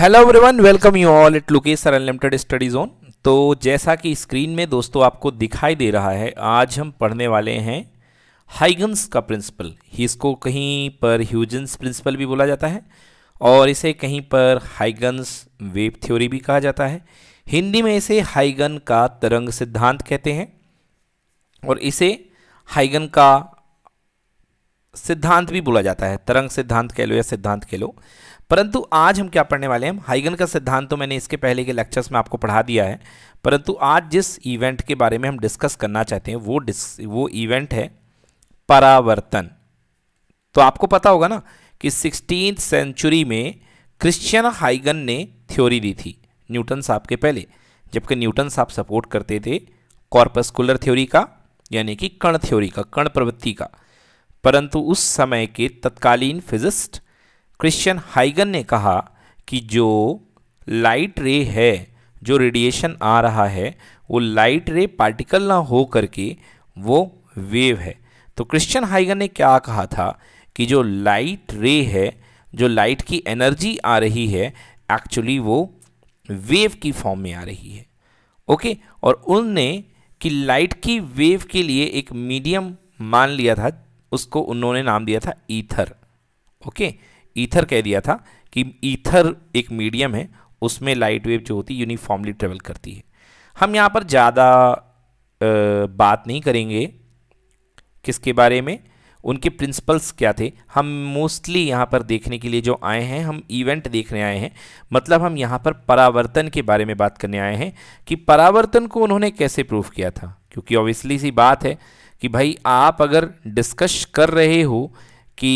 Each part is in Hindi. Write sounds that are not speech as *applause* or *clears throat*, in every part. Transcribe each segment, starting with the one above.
Hello everyone welcome you all it sir unlimited study zone तो जैसा कि स्क्रीन में दोस्तों आपको दिखाई दे रहा है आज हम पढ़ने वाले हैं हाइगन्स का प्रिंसिपल इसको कहीं पर ह्यूजन्स प्रिंसिपल भी बोला जाता है और इसे कहीं पर हाइगन्स वेव थ्योरी भी कहा जाता है हिंदी में इसे हाइगन का तरंग सिद्धांत कहते हैं और इसे हाइगन का सिद्धांत भी बोला जाता है तरंग सिद्धांत कह लो या सिद्धांत कह लो परंतु आज हम क्या पढ़ने वाले हैं हाइगन का सिद्धांत तो मैंने इसके पहले के लेक्चर्स में आपको पढ़ा दिया है परंतु आज जिस इवेंट के बारे में हम डिस्कस करना चाहते हैं वो डिस वो इवेंट है परावर्तन तो आपको पता होगा ना कि सिक्सटीन सेंचुरी में क्रिश्चियन हाइगन ने थ्योरी दी थी न्यूटन साहब के पहले जबकि न्यूटन साहब सपोर्ट करते थे कॉर्पस्कुलर थ्योरी का यानी कि कण थ्योरी का कण प्रवृत्ति का परंतु उस समय के तत्कालीन फिजिस्ट क्रिश्चियन हाइगन ने कहा कि जो लाइट रे है जो रेडिएशन आ रहा है वो लाइट रे पार्टिकल ना हो करके वो वेव है तो क्रिश्चियन हाइगन ने क्या कहा था कि जो लाइट रे है जो लाइट की एनर्जी आ रही है एक्चुअली वो वेव की फॉर्म में आ रही है ओके और उनने कि लाइट की वेव के लिए एक मीडियम मान लिया था उसको उन्होंने नाम दिया था ईथर ओके ईथर कह दिया था कि ईथर एक मीडियम है उसमें लाइट वेव जो होती है यूनिफॉर्मली ट्रेवल करती है हम यहाँ पर ज़्यादा बात नहीं करेंगे किसके बारे में उनके प्रिंसिपल्स क्या थे हम मोस्टली यहाँ पर देखने के लिए जो आए हैं हम इवेंट देखने आए हैं मतलब हम यहाँ पर परावर्तन के बारे में बात करने आए हैं कि परावर्तन को उन्होंने कैसे प्रूव किया था क्योंकि ऑब्वियसली सी बात है कि भाई आप अगर डिस्कश कर रहे हो कि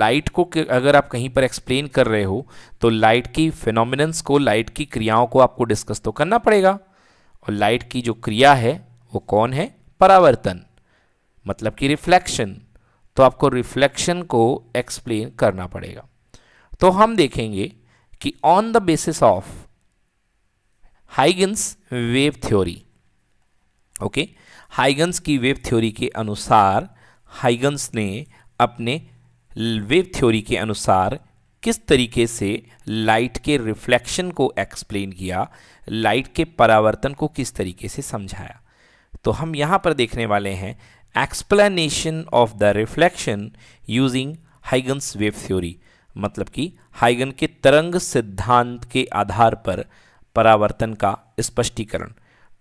लाइट को अगर आप कहीं पर एक्सप्लेन कर रहे हो तो लाइट की फिनोमिनंस को लाइट की क्रियाओं को आपको डिस्कस तो करना पड़ेगा और लाइट की जो क्रिया है वो कौन है परावर्तन मतलब कि रिफ्लेक्शन तो आपको रिफ्लेक्शन को एक्सप्लेन करना पड़ेगा तो हम देखेंगे कि on the basis of Huygens wave theory okay Huygens की वेव थ्योरी के अनुसार हाइगन्स ने अपने वेव थ्योरी के अनुसार किस तरीके से लाइट के रिफ्लेक्शन को एक्सप्लेन किया लाइट के परावर्तन को किस तरीके से समझाया तो हम यहाँ पर देखने वाले हैं explanation of the reflection using Huygens wave theory मतलब कि हाइगन के तरंग सिद्धांत के आधार पर परावर्तन का स्पष्टीकरण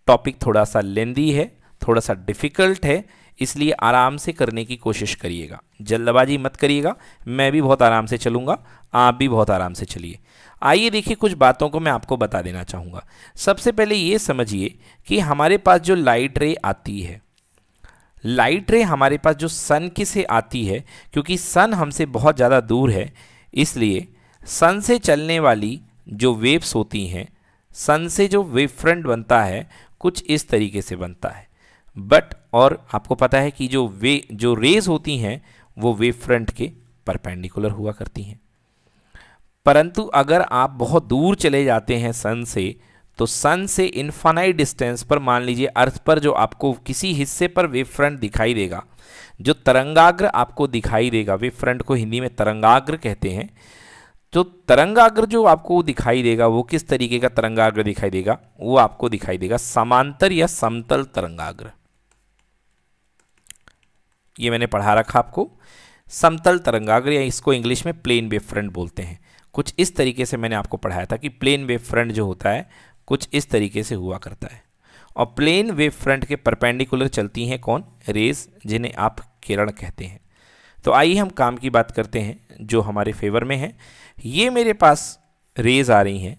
टॉपिक थोड़ा सा लेंदी है थोड़ा सा डिफ़िकल्ट है इसलिए आराम से करने की कोशिश करिएगा जल्दबाजी मत करिएगा मैं भी बहुत आराम से चलूँगा आप भी बहुत आराम से चलिए आइए देखिए कुछ बातों को मैं आपको बता देना चाहूँगा सबसे पहले ये समझिए कि हमारे पास जो लाइट रे आती है लाइट रे हमारे पास जो सन की से आती है क्योंकि सन हमसे बहुत ज़्यादा दूर है इसलिए सन से चलने वाली जो वेव्स होती हैं सन से जो वेव फ्रंट बनता है कुछ इस तरीके से बनता है बट और आपको पता है कि जो वे जो रेज होती हैं वो वेव फ्रंट के परपेंडिकुलर हुआ करती हैं परंतु अगर आप बहुत दूर चले जाते हैं सन से तो सन से इन्फानाइट डिस्टेंस पर मान लीजिए अर्थ पर जो आपको किसी हिस्से पर वेव फ्रंट दिखाई देगा जो तरंगाग्र आपको दिखाई देगा वेव फ्रंट को हिंदी में तरंगाग्र कहते हैं तो तरंगाग्र जो आपको दिखाई देगा वो किस तरीके का तरंगाग्र दिखाई देगा वो आपको दिखाई देगा समांतर या समतल तरंगाग्र ये मैंने पढ़ा रखा आपको समतल तरंगाग्र या इसको इंग्लिश में प्लेन वेव फ्रंट बोलते हैं कुछ इस तरीके से मैंने आपको पढ़ाया था कि प्लेन वेव फ्रंट जो होता है कुछ इस तरीके से हुआ करता है और प्लेन वेव फ्रंट के परपेंडिकुलर चलती हैं कौन रेज जिन्हें आप किरण कहते हैं तो आइए हम काम की बात करते हैं जो हमारे फेवर में है ये मेरे पास रेज आ रही हैं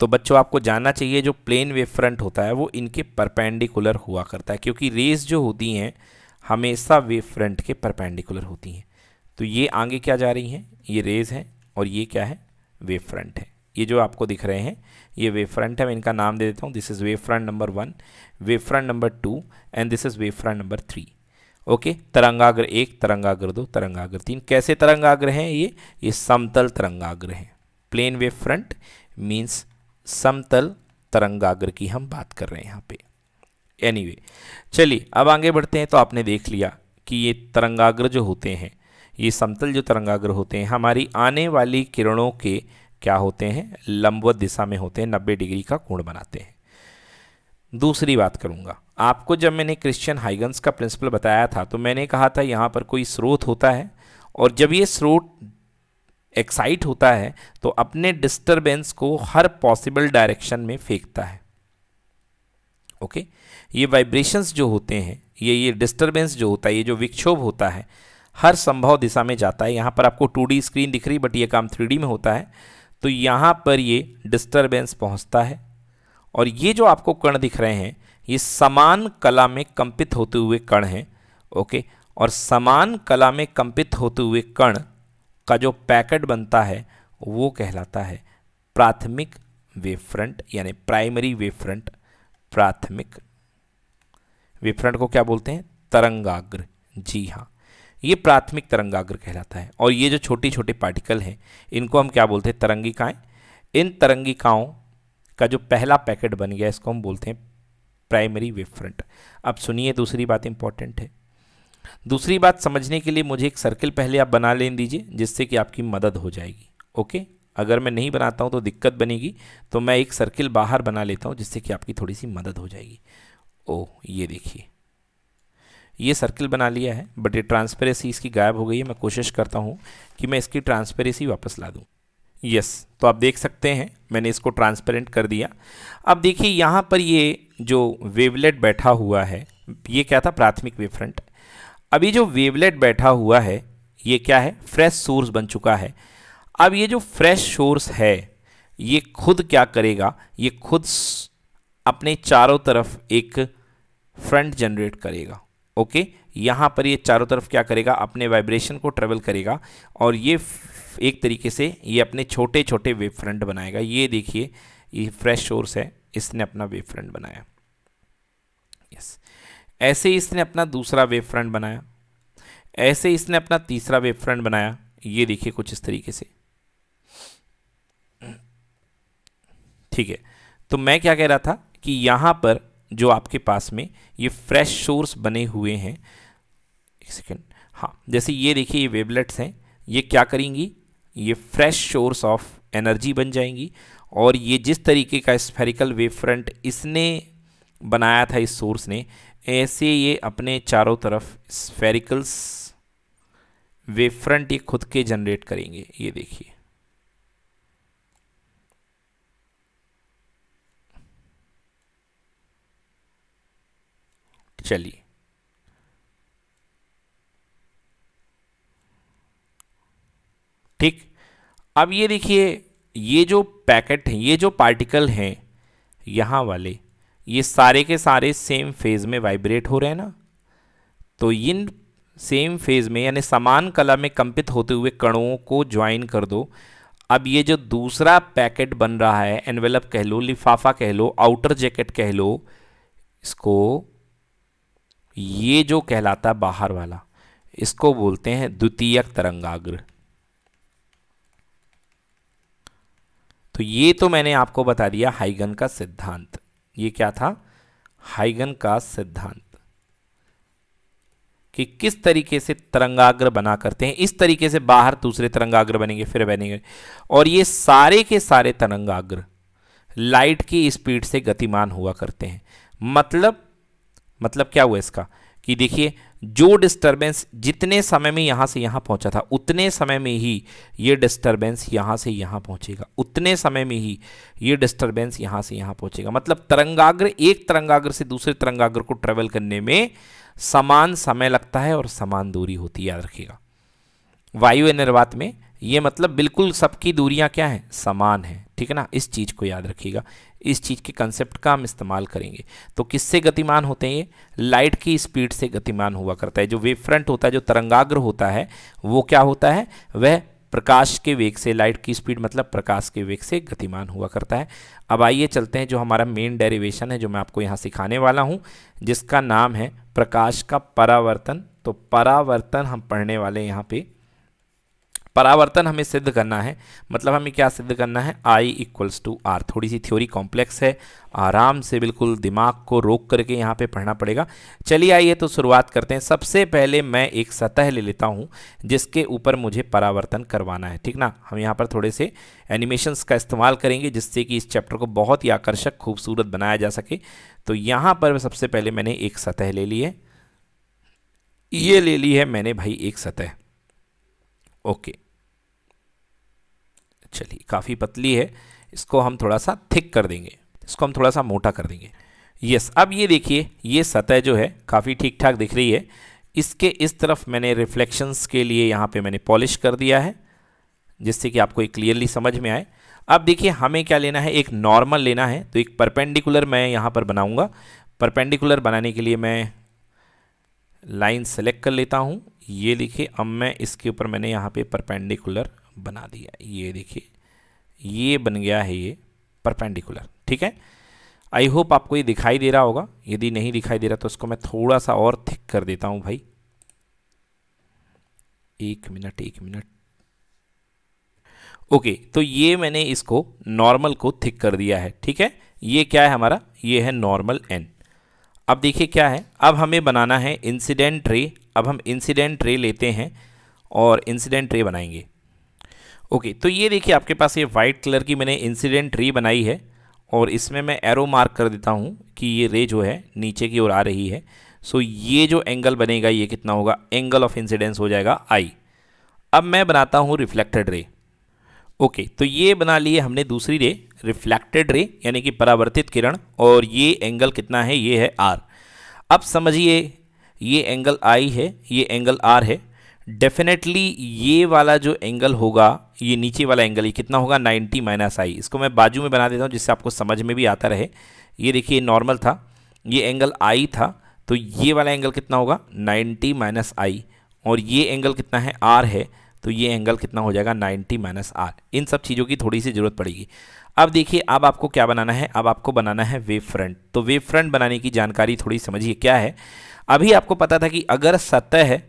तो बच्चों आपको जानना चाहिए जो प्लेन वेव फ्रंट होता है वो इनके परपेंडिकुलर हुआ करता है क्योंकि रेज जो होती हैं हमेशा वेव फ्रंट के परपेंडिकुलर होती हैं तो ये आगे क्या जा रही हैं ये रेज हैं और ये क्या है वेव फ्रंट है ये जो आपको दिख रहे हैं ये वेव फ्रंट है मैं इनका नाम दे देता हूँ this is wave front number one wave front number two and this is wave front number three okay तरंगाग्र एक तरंगाग्र दो तरंगाग्र तीन कैसे तरंगाग्र हैं ये ये समतल तरंगाग्र हैं प्लेन वेव फ्रंट मीन्स समतल तरंगाग्र की हम बात कर रहे हैं यहाँ पे एनीवे anyway, चलिए अब आगे बढ़ते हैं तो आपने देख लिया कि ये तरंगाग्र जो होते हैं ये समतल जो तरंगाग्र होते हैं हमारी आने वाली किरणों के क्या होते हैं लंबवत दिशा में होते हैं नब्बे डिग्री का कोण बनाते हैं दूसरी बात करूंगा आपको जब मैंने क्रिश्चियन हाइगन्स का प्रिंसिपल बताया था तो मैंने कहा था यहाँ पर कोई स्रोत होता है और जब ये स्रोत एक्साइट होता है तो अपने डिस्टरबेंस को हर पॉसिबल डायरेक्शन में फेंकता है ओके okay? ये वाइब्रेशंस जो होते हैं ये ये डिस्टर्बेंस जो होता है ये जो विक्षोभ होता है हर संभव दिशा में जाता है यहाँ पर आपको टू स्क्रीन दिख रही बट ये काम थ्री में होता है तो यहाँ पर ये डिस्टर्बेंस पहुँचता है और ये जो आपको कण दिख रहे हैं ये समान कला में कंपित होते हुए कण हैं ओके और समान कला में कंपित होते हुए कण का जो पैकेट बनता है वो कहलाता है प्राथमिक वेव फ्रंट यानी प्राइमरी वेव फ्रंट प्राथमिक विफरण को क्या बोलते हैं तरंगाग्र जी हाँ ये प्राथमिक तरंगाग्र कहलाता है और ये जो छोटे छोटे पार्टिकल हैं इनको हम क्या बोलते हैं तरंगिकाएँ इन तरंगिकाओं का जो पहला पैकेट बन गया इसको हम बोलते हैं प्राइमरी वेव अब सुनिए दूसरी बात इंपॉर्टेंट है दूसरी बात समझने के लिए मुझे एक सर्किल पहले आप बना लेने दीजिए जिससे कि आपकी मदद हो जाएगी ओके अगर मैं नहीं बनाता हूँ तो दिक्कत बनेगी तो मैं एक सर्किल बाहर बना लेता हूँ जिससे कि आपकी थोड़ी सी मदद हो जाएगी ओ ये देखिए ये सर्किल बना लिया है बट ये ट्रांसपेरेंसी इसकी गायब हो गई है मैं कोशिश करता हूँ कि मैं इसकी ट्रांसपेरेंसी वापस ला दूँ यस yes, तो आप देख सकते हैं मैंने इसको ट्रांसपेरेंट कर दिया अब देखिए यहाँ पर ये जो वेवलेट बैठा हुआ है ये क्या था प्राथमिक वेफ्रंट अभी जो वेवलेट बैठा हुआ है ये क्या है फ्रेश सोर्स बन चुका है अब ये जो फ्रेश सोर्स है ये खुद क्या करेगा ये खुद अपने चारों तरफ एक फ्रंट जनरेट करेगा ओके यहाँ पर ये चारों तरफ क्या करेगा अपने वाइब्रेशन को ट्रेवल करेगा और ये एक तरीके से ये अपने छोटे छोटे वेब फ्रंट बनाएगा ये देखिए ये फ्रेश सोर्स है इसने अपना वेब फ्रंट बनाया यस ऐसे ही इसने अपना दूसरा वेब फ्रंट बनाया ऐसे इसने अपना तीसरा वेब फ्रंट बनाया ये देखिए कुछ इस तरीके से ठीक है तो मैं क्या कह रहा था कि यहाँ पर जो आपके पास में ये फ्रेश सोर्स बने हुए हैं एक सेकेंड हाँ जैसे ये देखिए ये वेबलेट्स हैं ये क्या करेंगी ये फ्रेश सोर्स ऑफ एनर्जी बन जाएंगी और ये जिस तरीके का स्फेरिकल वेव फ्रंट इसने बनाया था इस सोर्स ने ऐसे ये अपने चारों तरफ स्फेरिकल्स वेव फ्रंट ये खुद के जनरेट करेंगे ये देखिए चलिए ठीक अब ये देखिए ये जो पैकेट हैं ये जो पार्टिकल हैं यहाँ वाले ये सारे के सारे सेम फेज़ में वाइब्रेट हो रहे हैं ना तो इन सेम फेज़ में यानी समान कला में कंपित होते हुए कणों को ज्वाइन कर दो अब ये जो दूसरा पैकेट बन रहा है एनवेलप कह लो लिफाफा कह लो आउटर जैकेट कह लो इसको ये जो कहलाता है बाहर वाला इसको बोलते हैं द्वितीयक तरंगाग्र तो ये तो मैंने आपको बता दिया हाइगन का सिद्धांत ये क्या था हाइगन का सिद्धांत कि किस तरीके से तरंगाग्र बना करते हैं इस तरीके से बाहर दूसरे तरंगाग्र बनेंगे फिर बनेंगे और ये सारे के सारे तरंगाग्र लाइट की स्पीड से गतिमान हुआ करते हैं मतलब मतलब क्या हुआ इसका कि देखिए जो डिस्टरबेंस जितने समय में यहाँ से यहाँ पहुँचा था उतने समय में ही ये डिस्टरबेंस यहाँ से यहाँ पहुँचेगा उतने समय में ही ये डिस्टरबेंस यहाँ से यहाँ पहुँचेगा मतलब तरंगाग्र एक तरंगाग्र से दूसरे तरंगाग्र को ट्रेवल करने में समान समय लगता है और समान दूरी होती है याद रखिएगा वायु निर्वात में ये मतलब बिल्कुल सबकी दूरियाँ क्या हैं समान हैं ठीक है ना इस चीज़ को याद रखिएगा इस चीज़ के कंसेप्ट का हम इस्तेमाल करेंगे तो किससे गतिमान होते हैं ये लाइट की स्पीड से गतिमान हुआ करता है जो वेव फ्रंट होता है जो तरंगाग्र होता है वो क्या होता है वह प्रकाश के वेग से लाइट की स्पीड मतलब प्रकाश के वेग से गतिमान हुआ करता है अब आइए चलते हैं जो हमारा मेन डेरिवेशन है जो मैं आपको यहाँ सिखाने वाला हूँ जिसका नाम है प्रकाश का परावर्तन तो परावर्तन हम पढ़ने वाले यहाँ पे परावर्तन हमें सिद्ध करना है मतलब हमें क्या सिद्ध करना है आई इक्वल्स टू आर थोड़ी सी थ्योरी कॉम्प्लेक्स है आराम से बिल्कुल दिमाग को रोक करके यहाँ पे पढ़ना पड़ेगा चलिए आइए तो शुरुआत करते हैं सबसे पहले मैं एक सतह ले लेता हूँ जिसके ऊपर मुझे परावर्तन करवाना है ठीक ना हम यहाँ पर थोड़े से एनिमेशंस का इस्तेमाल करेंगे जिससे कि इस चैप्टर को बहुत ही आकर्षक खूबसूरत बनाया जा सके तो यहाँ पर सबसे पहले मैंने एक सतह ले ली है ये ले ली है मैंने भाई एक सतह ओके चलिए काफ़ी पतली है इसको हम थोड़ा सा थिक कर देंगे इसको हम थोड़ा सा मोटा कर देंगे यस अब ये देखिए ये सतह जो है काफ़ी ठीक ठाक दिख रही है इसके इस तरफ मैंने रिफ्लेक्शंस के लिए यहाँ पे मैंने पॉलिश कर दिया है जिससे कि आपको एक क्लियरली समझ में आए अब देखिए हमें क्या लेना है एक नॉर्मल लेना है तो एक परपेंडिकुलर मैं यहाँ पर बनाऊँगा परपेंडिकुलर बनाने के लिए मैं लाइन सेलेक्ट कर लेता हूँ ये देखिए अब मैं इसके ऊपर मैंने यहाँ पे परपेंडिकुलर बना दिया ये देखिए ये बन गया है ये परपेंडिकुलर ठीक है आई होप आपको ये दिखाई दे रहा होगा यदि नहीं दिखाई दे रहा तो इसको मैं थोड़ा सा और थिक कर देता हूँ भाई एक मिनट एक मिनट ओके तो ये मैंने इसको नॉर्मल को थिक कर दिया है ठीक है ये क्या है हमारा ये है नॉर्मल एन अब देखिए क्या है अब हमें बनाना है इंसिडेंट रे अब हम इंसिडेंट रे लेते हैं और इंसिडेंट रे बनाएंगे ओके तो ये देखिए आपके पास ये वाइट कलर की मैंने इंसिडेंट रे बनाई है और इसमें मैं एरो मार्क कर देता हूँ कि ये रे जो है नीचे की ओर आ रही है सो ये जो एंगल बनेगा ये कितना होगा एंगल ऑफ इंसिडेंस हो जाएगा आई अब मैं बनाता हूँ रिफ्लेक्टेड रे ओके तो ये बना लिए हमने दूसरी रे रिफ्लेक्टेड रे यानी कि परावर्तित किरण और ये एंगल कितना है ये है आर अब समझिए ये एंगल आई है ये एंगल आर है डेफिनेटली ये वाला जो एंगल होगा ये नीचे वाला एंगल ये कितना होगा 90 माइनस आई इसको मैं बाजू में बना देता हूँ जिससे आपको समझ में भी आता रहे ये देखिए नॉर्मल था ये एंगल आई था तो ये वाला एंगल कितना होगा 90 माइनस आई और ये एंगल कितना है आर है तो ये एंगल कितना हो जाएगा 90 माइनस आर इन सब चीज़ों की थोड़ी सी ज़रूरत पड़ेगी अब देखिए अब आपको क्या बनाना है अब आपको बनाना है वेव फ्रंट तो वेव फ्रंट बनाने की जानकारी थोड़ी समझिए क्या है अभी आपको पता था कि अगर सतह है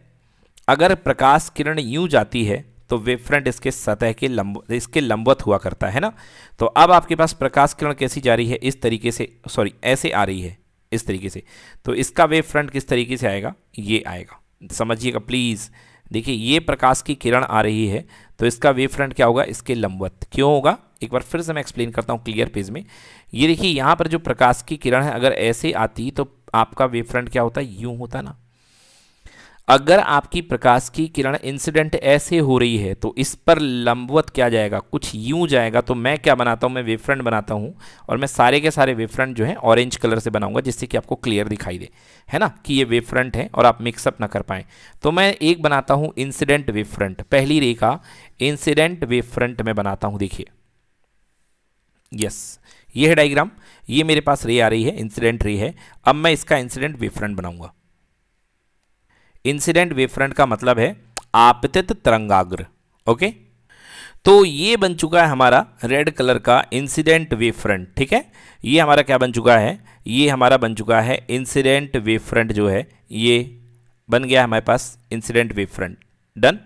अगर प्रकाश किरण यूँ जाती है तो वेव फ्रंट इसके सतह के लंब इसके लंबवत हुआ करता है ना तो अब आपके पास प्रकाश किरण कैसी जा रही है इस तरीके से सॉरी ऐसे आ रही है इस तरीके से तो इसका वेव फ्रंट किस तरीके से आएगा ये आएगा समझिएगा प्लीज़ देखिए ये प्रकाश की किरण आ रही है तो इसका वेव फ्रंट क्या होगा इसके लंबवत क्यों होगा एक बार फिर से मैं एक्सप्लेन करता हूँ क्लियर पेज में ये देखिए यहाँ पर जो प्रकाश की किरण है अगर ऐसे आती तो आपका वेव फ्रंट क्या होता यूँ होता ना अगर आपकी प्रकाश की किरण इंसिडेंट ऐसे हो रही है तो इस पर लंबवत क्या जाएगा कुछ यूं जाएगा तो मैं क्या बनाता हूँ मैं वेफ्रंट बनाता हूँ और मैं सारे के सारे वेफ्रंट जो है ऑरेंज कलर से बनाऊंगा जिससे कि आपको क्लियर दिखाई दे है ना कि ये वेफ्रंट है और आप मिक्सअप ना कर पाएँ तो मैं एक बनाता हूँ इंसिडेंट वेफ्रंट पहली रेखा इंसिडेंट वेफ्रंट में बनाता हूँ देखिए यस ये है डाइग्राम ये मेरे पास रे आ रही है इंसिडेंट रे है अब मैं इसका इंसिडेंट वेफ्रंट बनाऊंगा इंसिडेंट वेवफ्रंट का मतलब है आपतित तरंगाग्र ओके तो ये बन चुका है हमारा रेड कलर का इंसिडेंट वेवफ्रंट ठीक है ये हमारा क्या बन चुका है ये हमारा बन चुका है इंसिडेंट वेवफ्रंट जो है ये बन गया हमारे पास इंसिडेंट वेवफ्रंट डन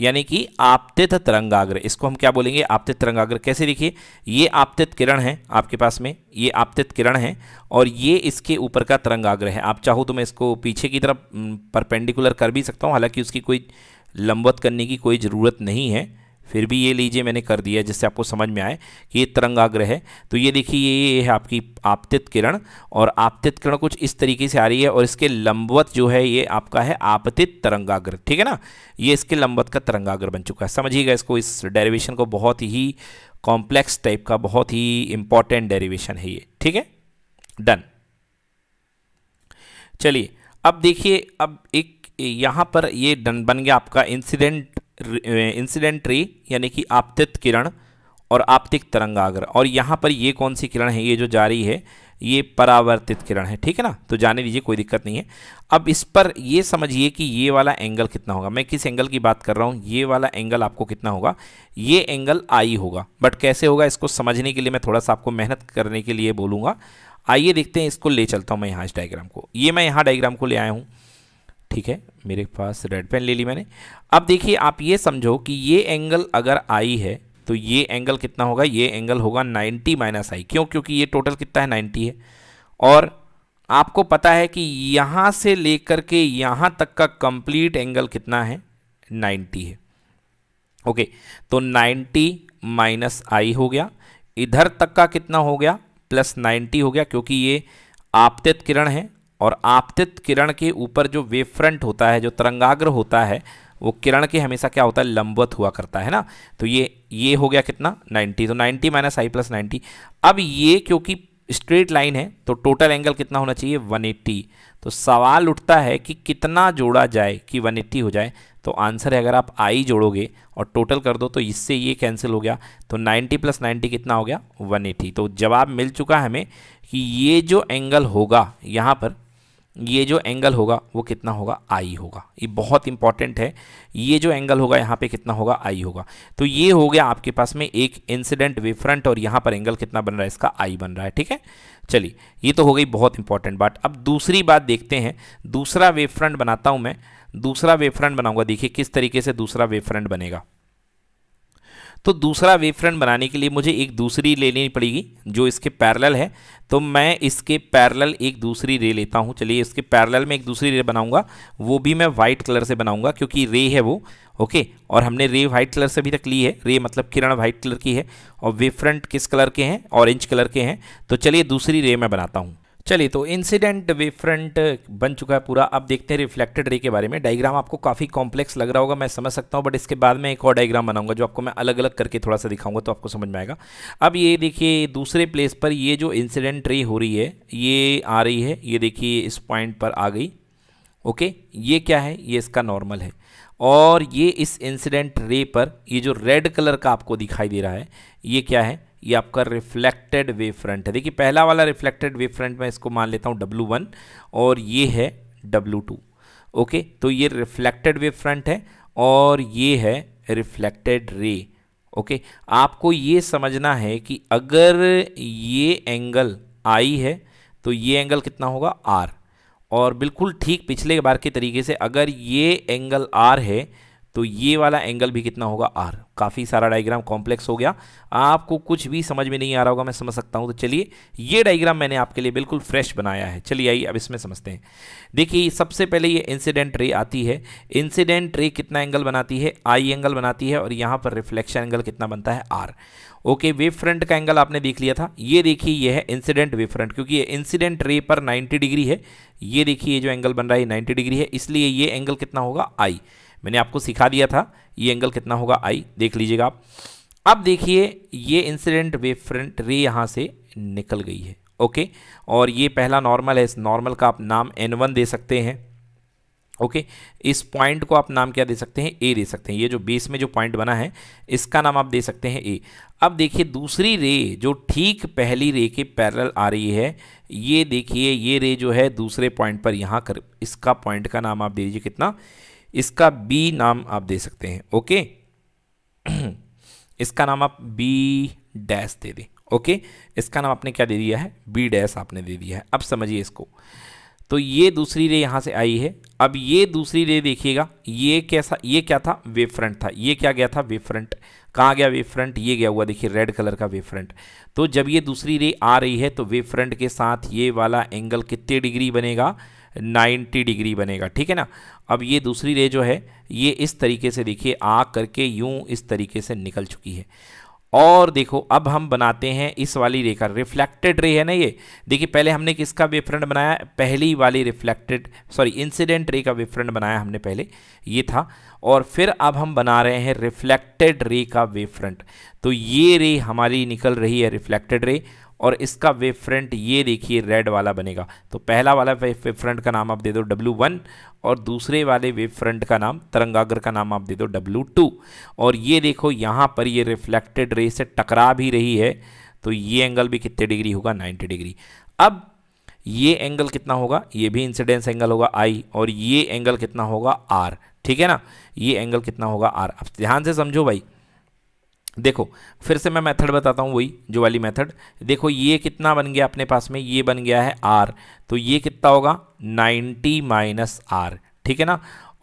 यानी कि आपतित तरंगाग्र इसको हम क्या बोलेंगे आपतित तरंगाग्र कैसे लिखिए ये आपतित किरण है आपके पास में ये आपतित किरण है और ये इसके ऊपर का तरंगाग्र है आप चाहो तो मैं इसको पीछे की तरफ परपेंडिकुलर कर भी सकता हूँ हालांकि उसकी कोई लंबवत करने की कोई ज़रूरत नहीं है फिर भी ये लीजिए मैंने कर दिया जिससे आपको समझ में आए कि ये तरंगाग्र है तो ये देखिए ये ये है आपकी आपतित किरण और आपतित किरण कुछ इस तरीके से आ रही है और इसके लंबवत जो है ये आपका है आपतित तरंगाग्र ठीक है ना ये इसके लंबवत का तरंगाग्र बन चुका है समझिएगा इसको इस डेरिवेशन को बहुत ही कॉम्प्लेक्स टाइप का बहुत ही इंपॉर्टेंट डेरिवेशन है ये ठीक है डन चलिए अब देखिए अब एक यहाँ पर ये डन बन गया आपका इंसिडेंट इंसिडेंट रे यानी कि आपतित किरण और आपतिक तरंगाग्र और यहाँ पर ये कौन सी किरण है ये जो जारी है ये परावर्तित किरण है ठीक है ना तो जाने दीजिए कोई दिक्कत नहीं है अब इस पर ये समझिए कि ये वाला एंगल कितना होगा मैं किस एंगल की बात कर रहा हूँ ये वाला एंगल आपको कितना होगा ये एंगल आई होगा बट कैसे होगा इसको समझने के लिए मैं थोड़ा सा आपको मेहनत करने के लिए बोलूँगा आइए देखते हैं इसको ले चलता हूँ मैं यहाँ इस डायग्राम को ये मैं यहाँ डायग्राम को ले आया हूँ ठीक है मेरे पास रेड पेन ले ली मैंने अब देखिए आप ये समझो कि ये एंगल अगर आई है तो ये एंगल कितना होगा ये एंगल होगा 90 माइनस आई क्यों क्योंकि ये टोटल कितना है 90 है और आपको पता है कि यहाँ से लेकर के यहाँ तक का कंप्लीट एंगल कितना है 90 है ओके तो 90 माइनस आई हो गया इधर तक का कितना हो गया प्लस 90 हो गया क्योंकि ये आपतित किरण है और आपतित किरण के ऊपर जो वेव फ्रंट होता है जो तरंगाग्र होता है वो किरण के हमेशा क्या होता है लंबवत हुआ करता है ना तो ये ये हो गया कितना 90 तो 90 माइनस आई प्लस नाइन्टी अब ये क्योंकि स्ट्रेट लाइन है तो टोटल एंगल कितना होना चाहिए 180 तो सवाल उठता है कि कितना जोड़ा जाए कि 180 हो जाए तो आंसर है अगर आप आई जोड़ोगे और टोटल कर दो तो इससे ये कैंसिल हो गया तो 90 प्लस नाइन्टी कितना हो गया 180 तो जवाब मिल चुका है हमें कि ये जो एंगल होगा यहाँ पर ये जो एंगल होगा वो कितना होगा आई होगा ये बहुत इंपॉर्टेंट है ये जो एंगल होगा यहाँ पे कितना होगा आई होगा तो ये हो गया आपके पास में एक इंसिडेंट वे फ्रंट और यहाँ पर एंगल कितना बन रहा है इसका आई बन रहा है ठीक है चलिए ये तो हो गई बहुत इंपॉर्टेंट बात अब दूसरी बात देखते हैं दूसरा वे फ्रंट बनाता हूँ मैं दूसरा वे फ्रंट बनाऊंगा देखिए किस तरीके से दूसरा वे फ्रंट बनेगा तो दूसरा वेव फ्रंट बनाने के लिए मुझे एक दूसरी लेनी पड़ेगी जो इसके पैरेलल है तो मैं इसके पैरेलल एक दूसरी रे लेता हूँ चलिए इसके पैरेलल में एक दूसरी रे बनाऊंगा वो भी मैं वाइट कलर से बनाऊंगा क्योंकि रे है वो ओके और हमने रे वाइट कलर से अभी तक ली है रे मतलब किरण वाइट कलर की है और वेव फ्रंट किस कलर के हैं ऑरेंज कलर के हैं तो चलिए दूसरी रे मैं बनाता हूँ चलिए तो इंसिडेंट वेव फ्रंट बन चुका है पूरा अब देखते हैं रिफ्लेक्टेड रे के बारे में डायग्राम आपको काफ़ी कॉम्प्लेक्स लग रहा होगा मैं समझ सकता हूँ बट इसके बाद में एक और डायग्राम बनाऊंगा जो आपको मैं अलग अलग करके थोड़ा सा दिखाऊंगा तो आपको समझ में आएगा अब ये देखिए दूसरे प्लेस पर ये जो इंसिडेंट रे हो रही है ये आ रही है ये देखिए इस पॉइंट पर आ गई ओके ये क्या है ये इसका नॉर्मल है और ये इस इंसिडेंट रे पर ये जो रेड कलर का आपको दिखाई दे रहा है ये क्या है ये आपका रिफ्लेक्टेड वेव फ्रंट है देखिए पहला वाला रिफ्लेक्टेड वेव फ्रंट मैं इसको मान लेता हूँ डब्लू वन और ये है डब्लू टू ओके तो ये रिफ्लेक्टेड वेव फ्रंट है और ये है रिफ्लेक्टेड रे ओके आपको ये समझना है कि अगर ये एंगल आई है तो ये एंगल कितना होगा आर और बिल्कुल ठीक पिछले बार के तरीके से अगर ये एंगल आर है तो ये वाला एंगल भी कितना होगा आर काफ़ी सारा डायग्राम कॉम्प्लेक्स हो गया आपको कुछ भी समझ में नहीं आ रहा होगा मैं समझ सकता हूँ तो चलिए ये डायग्राम मैंने आपके लिए बिल्कुल फ्रेश बनाया है चलिए आइए अब इसमें समझते हैं देखिए सबसे पहले ये इंसिडेंट रे आती है इंसिडेंट रे कितना एंगल बनाती है आई एंगल बनाती है और यहाँ पर रिफ्लेक्शन एंगल कितना बनता है आर ओके वेव फ्रंट का एंगल आपने देख लिया था ये देखिए ये है इंसिडेंट वेव फ्रंट क्योंकि ये इंसिडेंट रे पर 90 डिग्री है ये देखिए ये जो एंगल बन रहा है 90 डिग्री है इसलिए ये एंगल कितना होगा आई मैंने आपको सिखा दिया था ये एंगल कितना होगा आई देख लीजिएगा आप अब देखिए ये इंसिडेंट वे फ्रंट रे यहाँ से निकल गई है ओके और ये पहला नॉर्मल है इस नॉर्मल का आप नाम एन वन दे सकते हैं ओके इस पॉइंट को आप नाम क्या दे सकते हैं ए दे सकते हैं ये जो बेस में जो पॉइंट बना है इसका नाम आप दे सकते हैं ए अब देखिए दूसरी रे जो ठीक पहली रे के पैरल आ रही है ये देखिए ये रे जो है दूसरे पॉइंट पर यहाँ कर इसका पॉइंट का नाम आप दे दीजिए कितना इसका बी नाम आप दे सकते हैं ओके *clears throat* इसका नाम आप बी डैश दे दें ओके इसका नाम आपने क्या दे दिया है बी डैश आपने दे दिया है अब समझिए इसको तो ये दूसरी रे यहाँ से आई है अब ये दूसरी रे देखिएगा ये कैसा ये क्या था वेव फ्रंट था ये क्या गया था वेव फ्रंट कहाँ गया वेव फ्रंट ये गया हुआ देखिए रेड कलर का वेव फ्रंट तो जब ये दूसरी रे आ रही है तो वेव फ्रंट के साथ ये वाला एंगल कितने डिग्री बनेगा 90 डिग्री बनेगा ठीक है ना अब ये दूसरी रे जो है ये इस तरीके से देखिए आ करके यूं इस तरीके से निकल चुकी है और देखो अब हम बनाते हैं इस वाली रे का रिफ्लेक्टेड रे है ना ये देखिए पहले हमने किसका वेफ्रंट बनाया पहली वाली रिफ्लेक्टेड सॉरी इंसिडेंट रे का वेफ्रंट बनाया हमने पहले ये था और फिर अब हम बना रहे हैं रिफ्लेक्टेड रे का वेफ्रंट तो ये रे हमारी निकल रही है रिफ्लेक्टेड रे और इसका वेब फ्रंट ये देखिए रेड वाला बनेगा तो पहला वाला वेब फ्रंट का नाम आप दे दो डब्ल्यू वन और दूसरे वाले वेब फ्रंट का नाम तरंगाग्र का नाम आप दे दो डब्ल्यू टू और ये देखो यहाँ पर ये रिफ्लेक्टेड रे से टकरा भी रही है तो ये एंगल भी कितने डिग्री होगा 90 डिग्री अब ये एंगल कितना होगा ये भी इंसिडेंस एंगल होगा आई और ये एंगल कितना होगा आर ठीक है ना ये एंगल कितना होगा आर अब ध्यान से समझो भाई देखो फिर से मैं मेथड बताता हूँ वही जो वाली मेथड देखो ये कितना बन गया अपने पास में ये बन गया है आर तो ये कितना होगा नाइन्टी माइनस आर ठीक है ना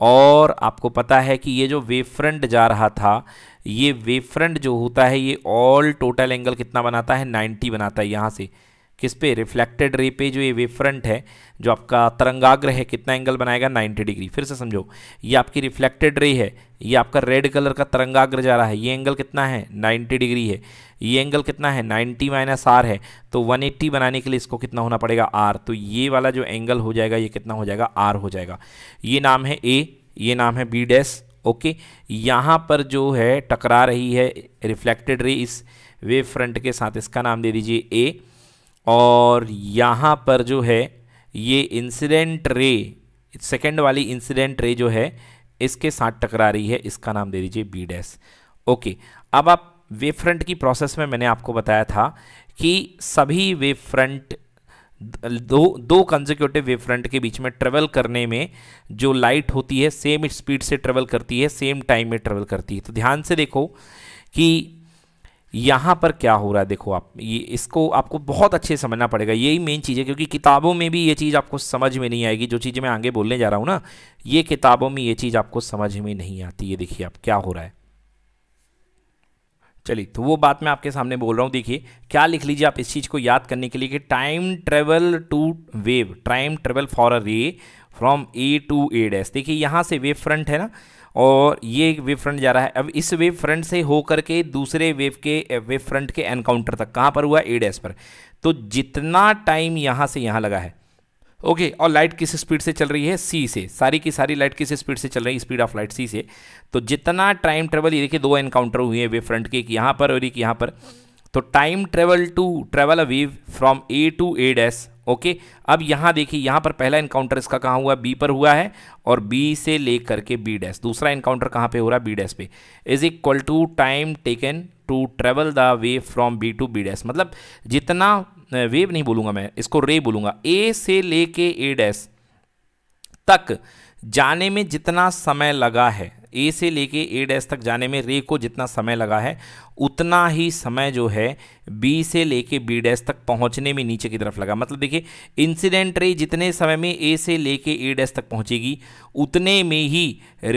और आपको पता है कि ये जो वेव फ्रंट जा रहा था ये वेव फ्रंट जो होता है ये ऑल टोटल एंगल कितना बनाता है नाइन्टी बनाता है यहाँ से किस पे रिफ्लेक्टेड रे पे जो ये वेव फ्रंट है जो आपका तरंगाग्र है कितना एंगल बनाएगा 90 डिग्री फिर से समझो ये आपकी रिफ्लेक्टेड रे है ये आपका रेड कलर का तरंगाग्र जा रहा है ये एंगल कितना है 90 डिग्री है ये एंगल कितना है 90 माइनस आर है तो 180 बनाने के लिए इसको कितना होना पड़ेगा आर तो ये वाला जो एंगल हो जाएगा ये कितना हो जाएगा आर हो जाएगा ये नाम है ए ये नाम है बी डैस ओके यहाँ पर जो है टकरा रही है रिफ्लेक्टेड रे इस वेव फ्रंट के साथ इसका नाम दे दीजिए ए और यहाँ पर जो है ये इंसिडेंट रे सेकेंड वाली इंसिडेंट रे जो है इसके साथ टकरा रही है इसका नाम दे दीजिए बी डैस ओके अब आप वेव फ्रंट की प्रोसेस में मैंने आपको बताया था कि सभी वेव फ्रंट दो दो कंजिक्यूटिव वेव फ्रंट के बीच में ट्रेवल करने में जो लाइट होती है सेम स्पीड से ट्रेवल करती है सेम टाइम में ट्रेवल करती है तो ध्यान से देखो कि यहाँ पर क्या हो रहा है देखो आप ये इसको आपको बहुत अच्छे समझना पड़ेगा यही मेन चीज़ है क्योंकि किताबों में भी ये चीज़ आपको समझ में नहीं आएगी जो चीज़ मैं आगे बोलने जा रहा हूँ ना ये किताबों में ये चीज़ आपको समझ में नहीं आती ये देखिए आप क्या हो रहा है चलिए तो वो बात मैं आपके सामने बोल रहा हूँ देखिए क्या लिख लीजिए आप इस चीज़ को याद करने के लिए कि time travel to wave time travel for a ray from A to A dash देखिए यहाँ से वेव फ्रंट है ना और ये एक वेव फ्रंट जा रहा है अब इस वेव फ्रंट से होकर के दूसरे eh, वेव के वेव फ्रंट के एनकाउंटर तक कहाँ पर हुआ ए डैस पर तो जितना टाइम यहाँ से यहाँ लगा है ओके okay, और लाइट किस स्पीड से चल रही है सी से सारी की सारी लाइट किस स्पीड से चल रही है स्पीड ऑफ लाइट सी से तो जितना टाइम ट्रेवल ये देखिए दो एनकाउंटर हुए हैं वेव फ्रंट के एक यहाँ पर और एक यहाँ पर तो time travel to travel a wave from A to A dash okay अब यहाँ देखिए यहाँ पर पहला इनकाउंटर इसका कहाँ हुआ बी पर हुआ है और बी से लेकर के बी डैश दूसरा इनकाउंटर कहाँ पे हो रहा है बी डैश पे is equal to time taken to travel the way from B to B dash मतलब जितना वेव नहीं बोलूँगा मैं इसको रे बोलूँगा ए से ले ए डैश तक जाने में जितना समय लगा है ए से लेके ए डैश तक जाने में रे को जितना समय लगा है उतना ही समय जो है बी से लेके बी डैश तक पहुंचने में नीचे की तरफ लगा मतलब देखिए इंसिडेंट रे जितने समय में ए से लेके ए डैश तक पहुंचेगी उतने में ही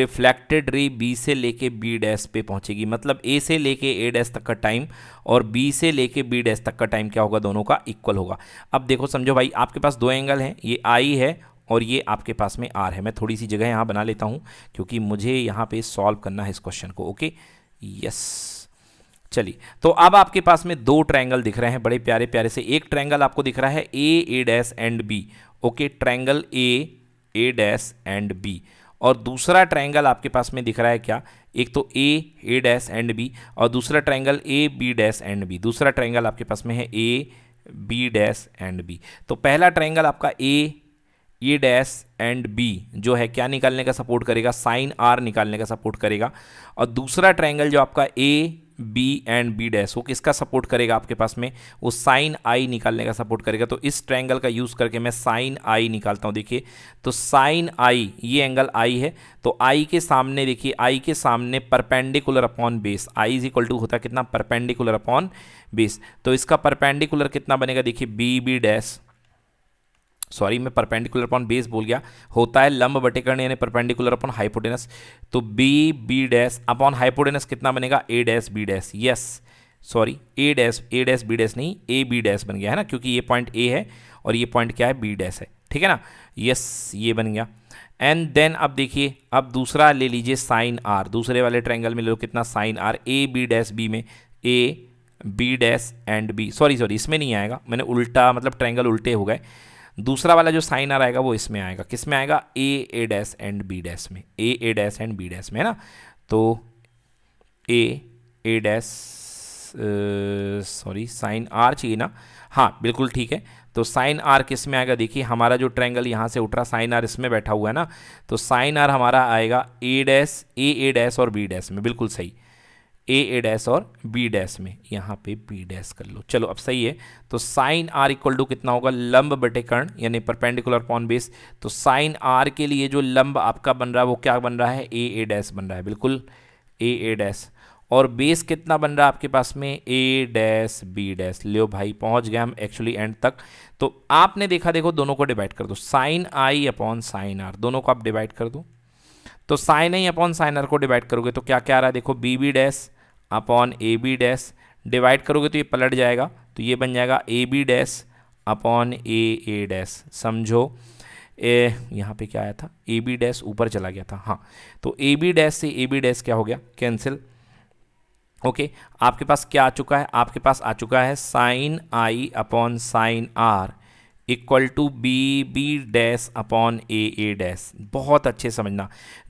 रिफ्लेक्टेड रे बी से लेके बी डैश पे पहुंचेगी मतलब ए से लेके ए डैश तक का टाइम और बी से लेके बी डैश तक का टाइम क्या होगा दोनों का इक्वल होगा अब देखो समझो भाई आपके पास दो एंगल हैं ये आई है और ये आपके पास में आर है मैं थोड़ी सी जगह यहाँ बना लेता हूँ क्योंकि मुझे यहाँ पे सॉल्व करना है इस क्वेश्चन को ओके यस चलिए तो अब आपके पास में दो ट्रायंगल दिख रहे हैं बड़े प्यारे प्यारे से एक ट्रायंगल आपको दिख रहा है A A dash and B okay triangle A A dash and B और दूसरा ट्रायंगल आपके पास में दिख रहा है क्या एक तो A A dash and B और दूसरा triangle A B dash and B दूसरा ट्रायंगल आपके पास में है A B dash and B तो पहला ट्रायंगल आपका A E dash and B जो है क्या निकालने का सपोर्ट करेगा साइन आर निकालने का सपोर्ट करेगा और दूसरा ट्रायंगल जो आपका A B and B dash वो किसका सपोर्ट करेगा आपके पास में वो साइन आई निकालने का सपोर्ट करेगा तो इस ट्रायंगल का यूज़ करके मैं साइन आई निकालता हूँ देखिए तो साइन आई ये एंगल आई है तो आई के सामने देखिए आई के सामने perpendicular upon base I is equal to होता कितना परपेंडिकुलर अपॉन बेस तो इसका परपेंडिकुलर कितना बनेगा देखिए बी बी डैश सॉरी मैं परपेंडिकुलर अपॉन बेस बोल गया होता है लंब बटे यानी परपेंडिकुलर अपॉन हाइपोटेनस तो B B dash upon hypotenuse कितना बनेगा A dash B dash yes sorry A dash A dash B dash नहीं ए बी डैस बन गया है ना क्योंकि ये पॉइंट ए है और ये पॉइंट क्या है बी डैस है ठीक है ना यस ये बन गया एंड देन अब देखिए अब दूसरा ले लीजिए साइन आर दूसरे वाले ट्रैंगल में ले लो कितना sine R A B dash B में A B dash and B sorry sorry इसमें नहीं आएगा मैंने उल्टा मतलब ट्रैंगल उल्टे हो गए दूसरा वाला जो साइन आर आएगा वो इसमें आएगा किस में आएगा A A dash and B dash में A A dash and B dash में है ना तो A A dash sorry sine R चाहिए ना हाँ बिल्कुल ठीक है तो साइन आर किस में आएगा देखिए हमारा जो ट्रैंगल यहाँ से उठ रहा साइन आर इसमें बैठा हुआ है ना तो साइन आर हमारा आएगा A dash A A dash और बी डैस में बिल्कुल सही ए ए डैश और बी डैश में यहाँ पे बी डैश कर लो चलो अब सही है तो साइन आर इक्वल टू कितना होगा लंब बटे कर्ण यानी परपेंडिकुलर पॉन बेस तो साइन आर के लिए जो लंब आपका बन रहा है वो क्या बन रहा है ए ए डैश बन रहा है बिल्कुल ए ए डैश और बेस कितना बन रहा है आपके पास में ए डैश बी डैश लियो भाई पहुंच गए हम एक्चुअली एंड तक तो आपने देखा देखो दोनों को डिवाइड कर दो sine I upon sine R दोनों को आप डिवाइड कर दो तो sine I upon sine R को डिवाइड करोगे तो क्या क्या आ रहा है देखो B B dash upon A B dash divide करोगे तो ये पलट जाएगा तो ये बन जाएगा A B dash upon A A dash समझो ए यहाँ पे क्या आया था ए बी डैस ऊपर चला गया था हाँ तो ए बी डैश से ए बी डैस क्या हो गया कैंसिल ओके okay, आपके पास क्या आ चुका है आपके पास आ चुका है sine I upon sine R equal to B B dash upon A A dash बहुत अच्छे समझना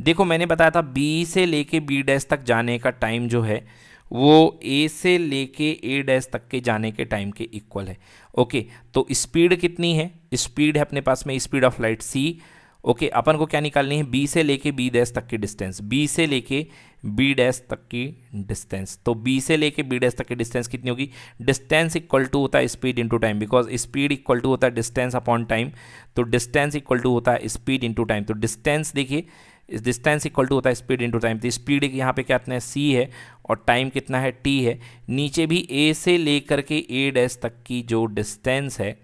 देखो मैंने बताया था बी से लेके बी डैस तक जाने का टाइम जो है वो ए से लेके ए डैश तक के जाने के टाइम के इक्वल है ओके तो स्पीड कितनी है स्पीड है अपने पास में speed of light C okay अपन को क्या निकालनी है बी से लेके बी डैश तक की डिस्टेंस बी से लेके बी डैश तक की डिस्टेंस तो बी से लेके बी डैश तक की डिस्टेंस कितनी होगी डिस्टेंस इक्वल टू होता है speed into time because speed equal to होता है डिस्टेंस अपॉन टाइम तो डिस्टेंस इक्वल टू होता है स्पीड इंटू टाइम तो डिस्टेंस देखिए इस डिस्टेंस इक्वल टू होता है स्पीड इनटू टाइम तो स्पीड यहाँ पे क्या है सी है और टाइम कितना है टी है नीचे भी ए से लेकर के ए डैस तक की जो डिस्टेंस है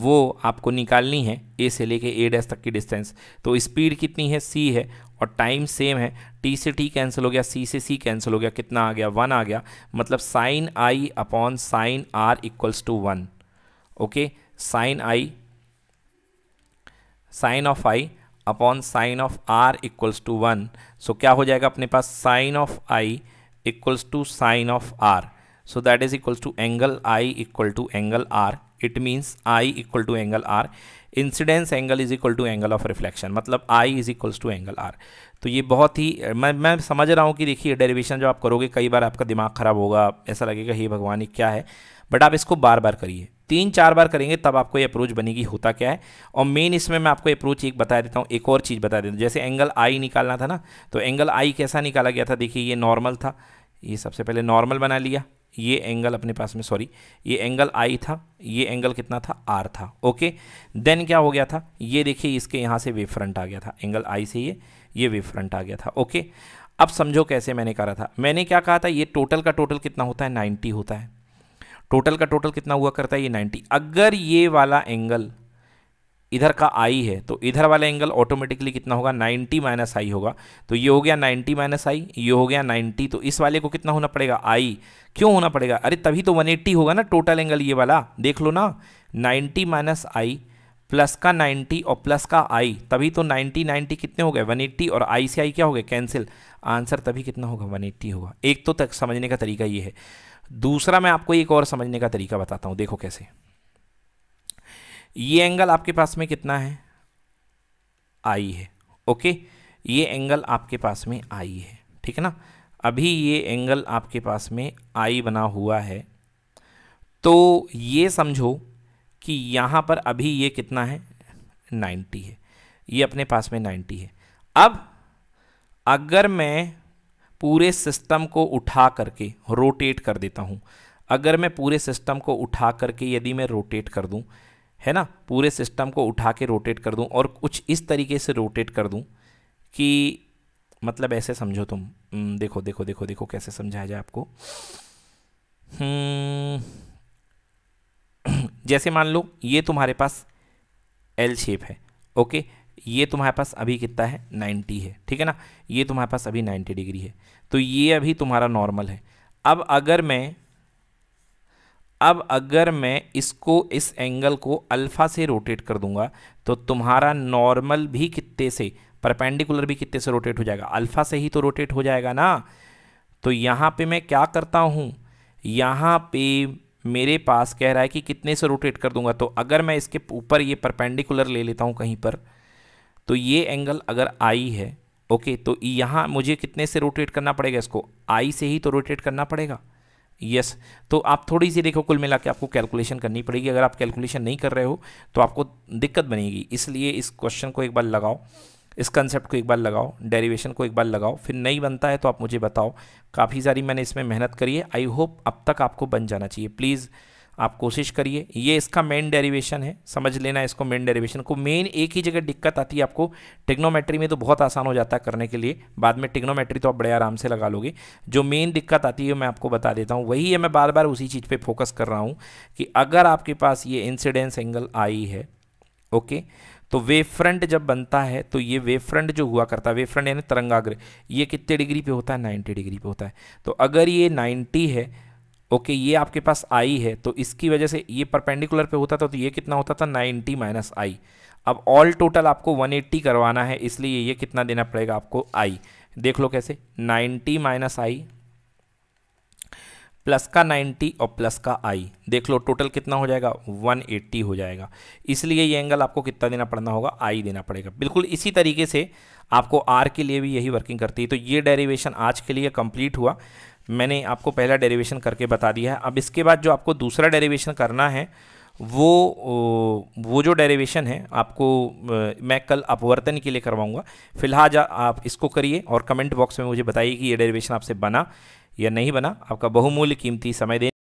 वो आपको निकालनी है ए से लेके ए डैस तक की डिस्टेंस तो स्पीड कितनी है सी है और टाइम सेम है टी से टी कैंसिल हो गया सी से सी कैंसिल हो गया कितना आ गया वन आ गया मतलब sine I upon sine R equals to one okay sine I sine of I upon sine of R equals to one so क्या हो जाएगा अपने पास sine of I equals to sine of R so that is equals to angle I equal to angle R it means I equal to angle R incidence angle is equal to angle of reflection मतलब I is equals to angle R तो ये बहुत ही मैं मैं समझ रहा हूँ कि देखिए डेरिवेशन जो आप करोगे कई बार आपका दिमाग ख़राब होगा ऐसा लगेगा हे भगवान ये क्या है बट आप इसको बार बार करिए तीन चार बार करेंगे तब आपको ये अप्रोच बनेगी होता क्या है और मेन इसमें मैं आपको अप्रोच एक बता देता हूँ एक और चीज़ बता देता हूँ जैसे एंगल आई निकालना था ना तो एंगल आई कैसा निकाला गया था देखिए ये नॉर्मल था ये सबसे पहले नॉर्मल बना लिया ये एंगल अपने पास में सॉरी ये एंगल आई था ये एंगल कितना था आर था ओके देन क्या हो गया था ये देखिए इसके यहाँ से वे फ्रंट आ गया था एंगल आई से ये ये वे फ्रंट आ गया था ओके अब समझो कैसे मैंने करा था मैंने क्या कहा था ये टोटल का टोटल कितना होता है नाइन्टी होता है टोटल का टोटल कितना हुआ करता है ये 90 अगर ये वाला एंगल इधर का आई है तो इधर वाला एंगल ऑटोमेटिकली कितना होगा 90 माइनस आई होगा तो ये हो गया 90 माइनस आई ये हो गया 90 तो इस वाले को कितना होना पड़ेगा आई क्यों होना पड़ेगा अरे तभी तो 180 होगा ना टोटल एंगल ये वाला देख लो ना 90 माइनस आई प्लस का 90 और प्लस का आई तभी तो 90 90 कितने हो गए एट्टी और आई से आई क्या हो गया कैंसिल आंसर तभी कितना होगा एट्टी होगा एक तो तक समझने का तरीका ये है दूसरा मैं आपको एक और समझने का तरीका बताता हूँ देखो कैसे ये एंगल आपके पास में कितना है आई है ओके ये एंगल आपके पास में आई है ठीक है ना अभी ये एंगल आपके पास में आई बना हुआ है तो ये समझो कि यहाँ पर अभी ये कितना है 90 है ये अपने पास में 90 है अब अगर मैं पूरे सिस्टम को उठा करके रोटेट कर देता हूँ अगर मैं पूरे सिस्टम को उठा करके यदि मैं रोटेट कर दूँ है ना पूरे सिस्टम को उठा के रोटेट कर दूँ और कुछ इस तरीके से रोटेट कर दूँ कि मतलब ऐसे समझो तुम देखो देखो देखो देखो कैसे समझाया जाए आपको हम्म, *clears throat* जैसे मान लो ये तुम्हारे पास एल शेप है ओके ये तुम्हारे पास अभी कितना है 90 है ठीक है ना ये तुम्हारे पास अभी 90 डिग्री है तो ये अभी तुम्हारा नॉर्मल है अब अगर मैं अब अगर मैं इसको इस एंगल को अल्फ़ा से रोटेट कर दूंगा तो तुम्हारा नॉर्मल भी कितने से परपेंडिकुलर भी कितने से रोटेट हो जाएगा अल्फ़ा से ही तो रोटेट हो जाएगा ना तो यहाँ पे मैं क्या करता हूँ यहाँ पे मेरे पास कह रहा है कि कितने से रोटेट कर दूंगा तो अगर मैं इसके ऊपर ये परपेंडिकुलर ले लेता हूँ कहीं पर तो ये एंगल अगर आई है ओके तो यहाँ मुझे कितने से रोटेट करना पड़ेगा इसको आई से ही तो रोटेट करना पड़ेगा यस तो आप थोड़ी सी देखो कुल मिला के आपको कैलकुलेशन करनी पड़ेगी अगर आप कैलकुलेशन नहीं कर रहे हो तो आपको दिक्कत बनेगी इसलिए इस क्वेश्चन को एक बार लगाओ इस कंसेप्ट को एक बार लगाओ डेरिवेशन को एक बार लगाओ फिर नहीं बनता है तो आप मुझे बताओ काफ़ी सारी मैंने इसमें मेहनत करी है आई होप अब तक आपको बन जाना चाहिए प्लीज़ आप कोशिश करिए ये इसका मेन डेरिवेशन है समझ लेना इसको मेन डेरिवेशन को मेन एक ही जगह दिक्कत आती है आपको टिग्नोमेट्री में तो बहुत आसान हो जाता है करने के लिए बाद में टिग्नोमेट्री तो आप बड़े आराम से लगा लोगे जो मेन दिक्कत आती है मैं आपको बता देता हूँ वही है मैं बार बार उसी चीज़ पर फोकस कर रहा हूँ कि अगर आपके पास ये इंसिडेंस एंगल आई है ओके तो वेव फ्रंट जब बनता है तो ये वेव फ्रंट जो हुआ करता है वे फ्रंट यानी तरंगाग्र ये कितने डिग्री पे होता है 90 डिग्री पे होता है तो अगर ये 90 है ओके ये आपके पास आई है तो इसकी वजह से ये परपेंडिकुलर पे होता था तो ये कितना होता था 90 माइनस आई अब ऑल टोटल आपको 180 करवाना है इसलिए ये कितना देना पड़ेगा आपको आई देख लो कैसे 90 माइनस आई प्लस का 90 और प्लस का आई देख लो टोटल कितना हो जाएगा 180 हो जाएगा इसलिए ये एंगल आपको कितना देना पड़ना होगा आई देना पड़ेगा बिल्कुल इसी तरीके से आपको आर के लिए भी यही वर्किंग करती है तो ये डेरिवेशन आज के लिए कंप्लीट हुआ मैंने आपको पहला डेरिवेशन करके बता दिया है अब इसके बाद जो आपको दूसरा डेरिवेशन करना है वो वो जो डेरिवेशन है आपको मैं कल अपवर्तन के लिए करवाऊंगा फिलहाल आप इसको करिए और कमेंट बॉक्स में मुझे बताइए कि ये डेरिवेशन आपसे बना या नहीं बना आपका बहुमूल्य कीमती समय देने